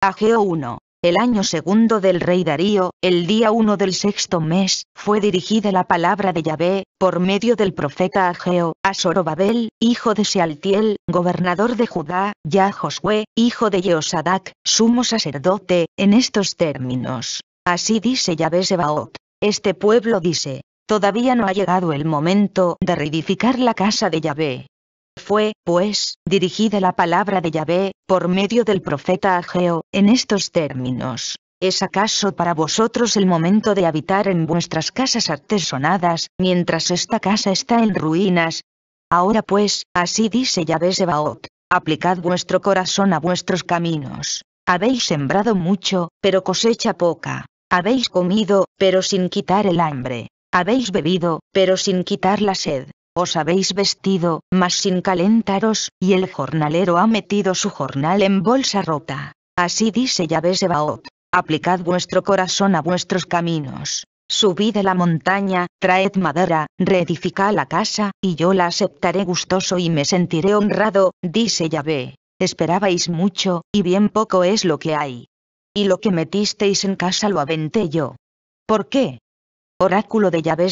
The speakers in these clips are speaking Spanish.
Ageo 1. El año segundo del rey Darío, el día 1 del sexto mes, fue dirigida la palabra de Yahvé, por medio del profeta Ageo, a Zorobabel, hijo de Sealtiel, gobernador de Judá, y a Josué, hijo de Jehosadac, sumo sacerdote, en estos términos. Así dice Yahvé Sebaot. Este pueblo dice, todavía no ha llegado el momento de reedificar la casa de Yahvé, fue, pues, dirigida la palabra de Yahvé, por medio del profeta Ageo, en estos términos. ¿Es acaso para vosotros el momento de habitar en vuestras casas artesonadas, mientras esta casa está en ruinas? Ahora pues, así dice Yahvé Sebaot, aplicad vuestro corazón a vuestros caminos. Habéis sembrado mucho, pero cosecha poca. Habéis comido, pero sin quitar el hambre. Habéis bebido, pero sin quitar la sed os habéis vestido, mas sin calentaros, y el jornalero ha metido su jornal en bolsa rota. Así dice Yahvé Sebaot. Aplicad vuestro corazón a vuestros caminos. Subid a la montaña, traed madera, reedifica la casa, y yo la aceptaré gustoso y me sentiré honrado, dice Yahvé. Esperabais mucho, y bien poco es lo que hay. Y lo que metisteis en casa lo aventé yo. ¿Por qué? Oráculo de Yahvé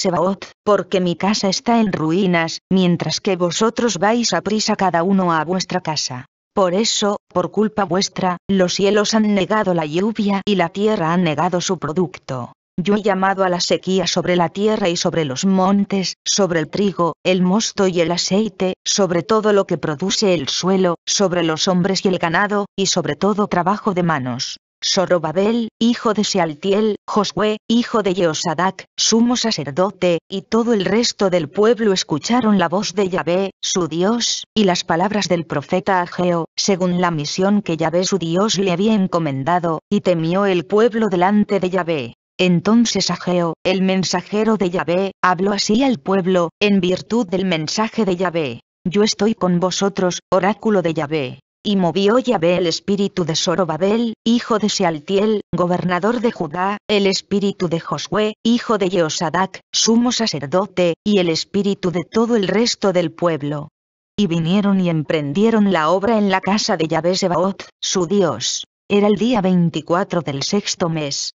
porque mi casa está en ruinas, mientras que vosotros vais a prisa cada uno a vuestra casa. Por eso, por culpa vuestra, los cielos han negado la lluvia y la tierra ha negado su producto. Yo he llamado a la sequía sobre la tierra y sobre los montes, sobre el trigo, el mosto y el aceite, sobre todo lo que produce el suelo, sobre los hombres y el ganado, y sobre todo trabajo de manos. «Sorobabel, hijo de Sealtiel, Josué, hijo de Jeosadac, sumo sacerdote, y todo el resto del pueblo escucharon la voz de Yahvé, su Dios, y las palabras del profeta Ageo, según la misión que Yahvé su Dios le había encomendado, y temió el pueblo delante de Yahvé. Entonces Ageo, el mensajero de Yahvé, habló así al pueblo, en virtud del mensaje de Yahvé. Yo estoy con vosotros, oráculo de Yahvé y movió Yahvé el espíritu de Sorobabel, hijo de Sealtiel, gobernador de Judá, el espíritu de Josué, hijo de Jehosadac, sumo sacerdote, y el espíritu de todo el resto del pueblo. Y vinieron y emprendieron la obra en la casa de Yahvé Sebaot, su Dios. Era el día 24 del sexto mes,